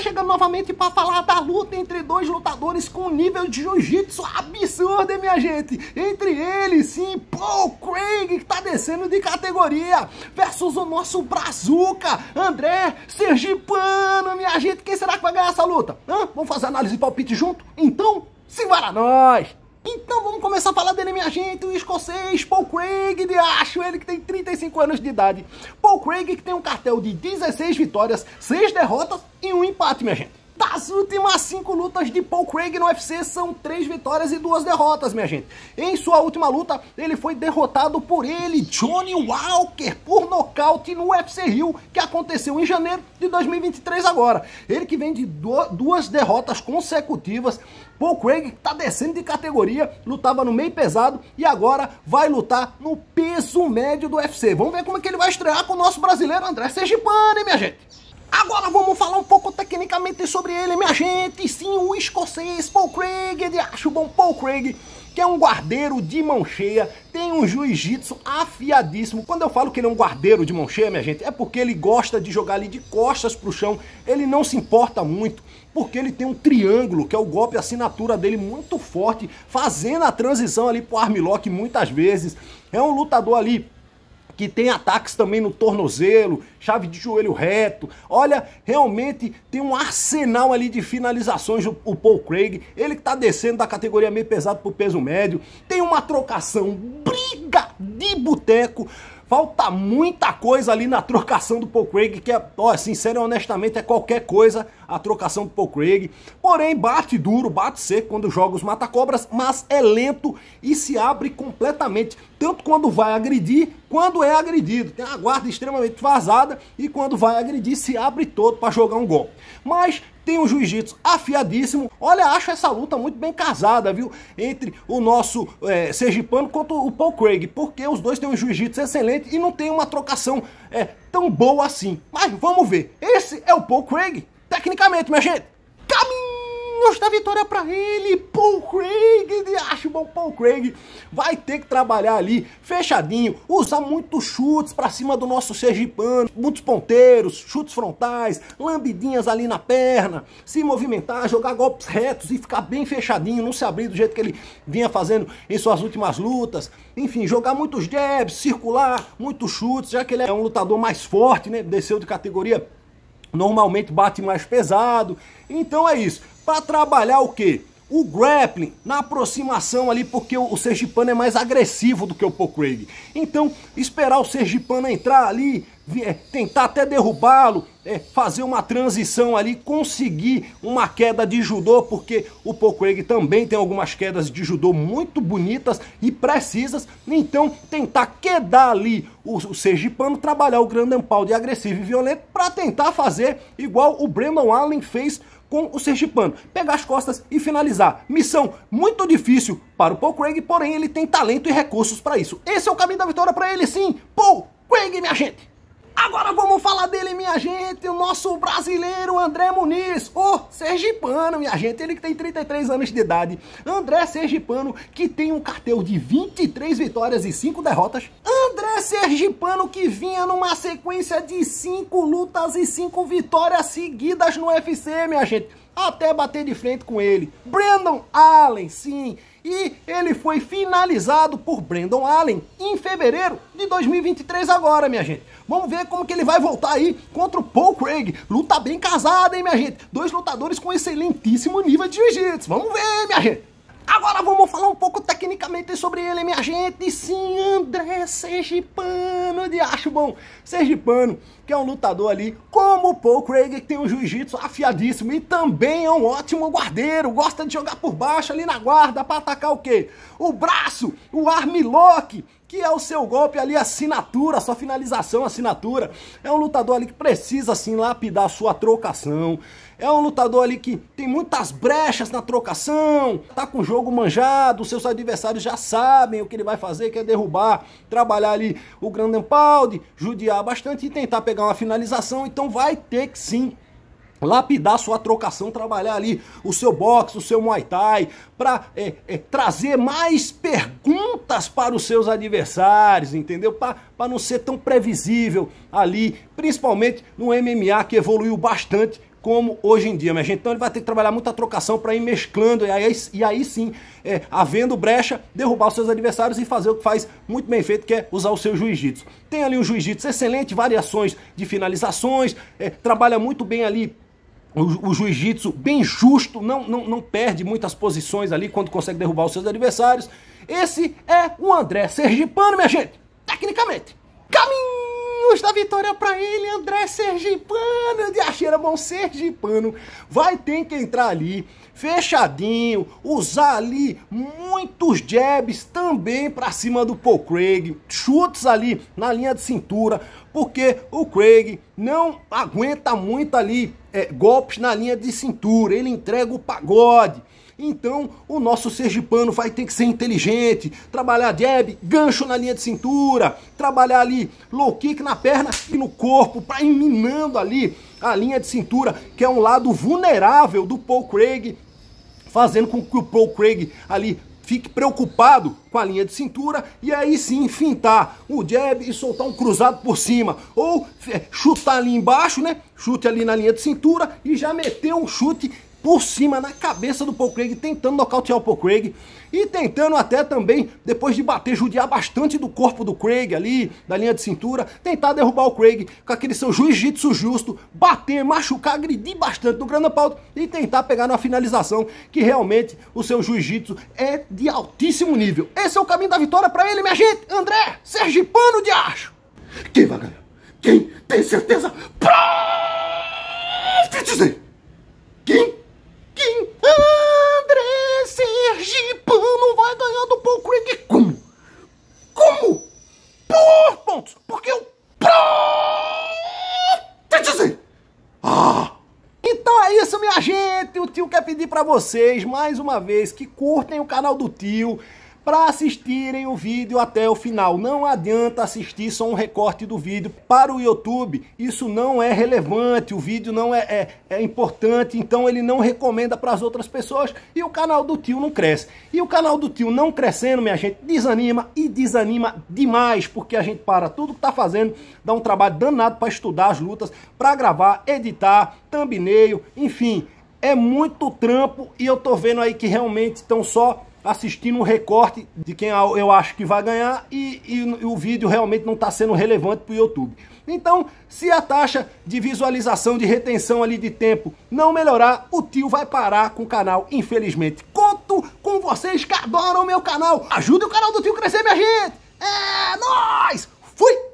chegou chegando novamente para falar da luta entre dois lutadores com nível de jiu-jitsu absurdo, hein, minha gente? Entre eles, sim, Paul Craig, que está descendo de categoria, versus o nosso Brazuca, André Sergipano, minha gente. Quem será que vai ganhar essa luta? Hã? Vamos fazer análise e palpite junto? Então, simbora nós! Então vamos começar a falar dele, minha gente, o escocês Paul Craig de Acho, ele que tem 35 anos de idade. Paul Craig que tem um cartel de 16 vitórias, 6 derrotas e um empate, minha gente. Das últimas cinco lutas de Paul Craig no UFC são três vitórias e duas derrotas, minha gente. Em sua última luta, ele foi derrotado por ele, Johnny Walker, por nocaute no UFC Rio, que aconteceu em janeiro de 2023 agora. Ele que vem de duas derrotas consecutivas. Paul Craig está descendo de categoria, lutava no meio pesado e agora vai lutar no peso médio do UFC. Vamos ver como é que ele vai estrear com o nosso brasileiro André Sergipano, minha gente? Agora vamos falar um pouco tecnicamente sobre ele, minha gente. Sim, o escocês Paul Craig, de acho bom Paul Craig, que é um guardeiro de mão cheia, tem um jiu-jitsu afiadíssimo. Quando eu falo que ele é um guardeiro de mão cheia, minha gente, é porque ele gosta de jogar ali de costas pro chão, ele não se importa muito, porque ele tem um triângulo, que é o golpe assinatura dele muito forte, fazendo a transição ali pro armlock muitas vezes. É um lutador ali que tem ataques também no tornozelo, chave de joelho reto. Olha, realmente tem um arsenal ali de finalizações o Paul Craig, ele que tá descendo da categoria meio pesado pro peso médio. Tem uma trocação, briga de boteco Falta muita coisa ali na trocação do Paul Craig, que é, ó, sincero e honestamente, é qualquer coisa a trocação do Paul Craig. Porém, bate duro, bate seco quando joga os mata-cobras, mas é lento e se abre completamente. Tanto quando vai agredir, quando é agredido. Tem uma guarda extremamente vazada e quando vai agredir, se abre todo para jogar um gol. Mas tem um jiu-jitsu afiadíssimo. Olha, acho essa luta muito bem casada, viu? Entre o nosso é, Sergipano contra o Paul Craig, porque os dois têm um jiu-jitsu excelente e não tem uma trocação é, tão boa assim. Mas vamos ver. Esse é o Paul Craig, tecnicamente, minha gente. Vamos dar vitória para ele. Paul Craig, de acho Paul Craig vai ter que trabalhar ali fechadinho, usar muitos chutes para cima do nosso sergipano, muitos ponteiros, chutes frontais, lambidinhas ali na perna, se movimentar, jogar golpes retos e ficar bem fechadinho, não se abrir do jeito que ele vinha fazendo em suas últimas lutas. Enfim, jogar muitos jabs, circular, muitos chutes, já que ele é um lutador mais forte, né? Desceu de categoria normalmente bate mais pesado. Então é isso para trabalhar o quê? O grappling na aproximação ali, porque o, o Sergipano é mais agressivo do que o Paul Então, esperar o Sergipano entrar ali, é, tentar até derrubá-lo, é, fazer uma transição ali, conseguir uma queda de judô, porque o Paul também tem algumas quedas de judô muito bonitas e precisas. Então, tentar quedar ali o, o Sergipano, trabalhar o Grand Ampal de agressivo e violento para tentar fazer igual o Brandon Allen fez com o Sergipano. Pegar as costas e finalizar. Missão muito difícil para o Paul Craig, porém ele tem talento e recursos para isso. Esse é o caminho da vitória para ele sim. Paul Craig, minha gente. Agora vamos falar dele, minha gente, o nosso brasileiro André Muniz, o sergipano, minha gente, ele que tem 33 anos de idade, André Sergipano, que tem um cartel de 23 vitórias e 5 derrotas, sergipano que vinha numa sequência de cinco lutas e cinco vitórias seguidas no UFC, minha gente. Até bater de frente com ele. Brandon Allen, sim. E ele foi finalizado por Brandon Allen em fevereiro de 2023 agora, minha gente. Vamos ver como que ele vai voltar aí contra o Paul Craig. Luta bem casada, hein, minha gente. Dois lutadores com excelentíssimo nível de jiu-jitsu. Vamos ver, minha gente. Agora vamos falar um pouco tecnicamente sobre ele, minha gente. Sim, André Sergipano de Acho Bom. Sergipano, que é um lutador ali, como o Paul Craig, que tem um jiu-jitsu afiadíssimo e também é um ótimo guardeiro. Gosta de jogar por baixo ali na guarda para atacar o quê? O braço, o armlock, que é o seu golpe ali, assinatura, sua finalização, assinatura. É um lutador ali que precisa assim lapidar a sua trocação. É um lutador ali que tem muitas brechas na trocação, tá com o jogo manjado, seus adversários já sabem o que ele vai fazer, que é derrubar, trabalhar ali o Grand Empalde, judiar bastante e tentar pegar uma finalização, então vai ter que sim lapidar sua trocação, trabalhar ali o seu boxe, o seu muay thai, para é, é, trazer mais perguntas para os seus adversários, entendeu? Para não ser tão previsível ali, principalmente no MMA que evoluiu bastante como hoje em dia, minha gente. Então ele vai ter que trabalhar muita trocação para ir mesclando e aí, e aí sim, é, havendo brecha, derrubar os seus adversários e fazer o que faz muito bem feito, que é usar o seu jiu-jitsu. Tem ali um jiu-jitsu excelente, variações de finalizações, é, trabalha muito bem ali o, o jiu-jitsu, bem justo, não, não, não perde muitas posições ali quando consegue derrubar os seus adversários. Esse é o André Sergipano, minha gente. Tecnicamente, caminho Vamos dar vitória para ele, André Sergipano, de Acheira Bom Sergipano. Vai ter que entrar ali, fechadinho, usar ali muitos jabs também para cima do Paul Craig, chutes ali na linha de cintura, porque o Craig não aguenta muito ali é, golpes na linha de cintura, ele entrega o pagode. Então, o nosso sergipano vai ter que ser inteligente, trabalhar jab, gancho na linha de cintura, trabalhar ali low kick na perna e no corpo, para ir minando ali a linha de cintura, que é um lado vulnerável do Paul Craig, fazendo com que o Paul Craig ali fique preocupado com a linha de cintura e aí sim fintar o jab e soltar um cruzado por cima. Ou é, chutar ali embaixo, né? Chute ali na linha de cintura e já meter um chute por cima na cabeça do Paul Craig, tentando nocautear o Paul Craig e tentando até também, depois de bater, judiar bastante do corpo do Craig ali, da linha de cintura, tentar derrubar o Craig com aquele seu jiu-jitsu justo, bater, machucar, agredir bastante do Grana Paulo e tentar pegar na finalização, que realmente o seu jiu-jitsu é de altíssimo nível. Esse é o caminho da vitória para ele, minha gente! André, Sergipano de Acho! Quem vai ganhar? Quem tem certeza? Pra te dizer! tio quer pedir para vocês, mais uma vez, que curtem o canal do tio para assistirem o vídeo até o final. Não adianta assistir só um recorte do vídeo. Para o YouTube, isso não é relevante, o vídeo não é, é, é importante, então ele não recomenda para as outras pessoas e o canal do tio não cresce. E o canal do tio não crescendo, minha gente, desanima e desanima demais, porque a gente para tudo que está fazendo, dá um trabalho danado para estudar as lutas, para gravar, editar, thumbnail, enfim é muito trampo e eu tô vendo aí que realmente estão só assistindo um recorte de quem eu acho que vai ganhar e, e o vídeo realmente não está sendo relevante para o YouTube. Então, se a taxa de visualização, de retenção ali de tempo não melhorar, o tio vai parar com o canal, infelizmente. Conto com vocês que adoram meu canal. Ajuda o canal do tio crescer, minha gente. É nóis! Fui!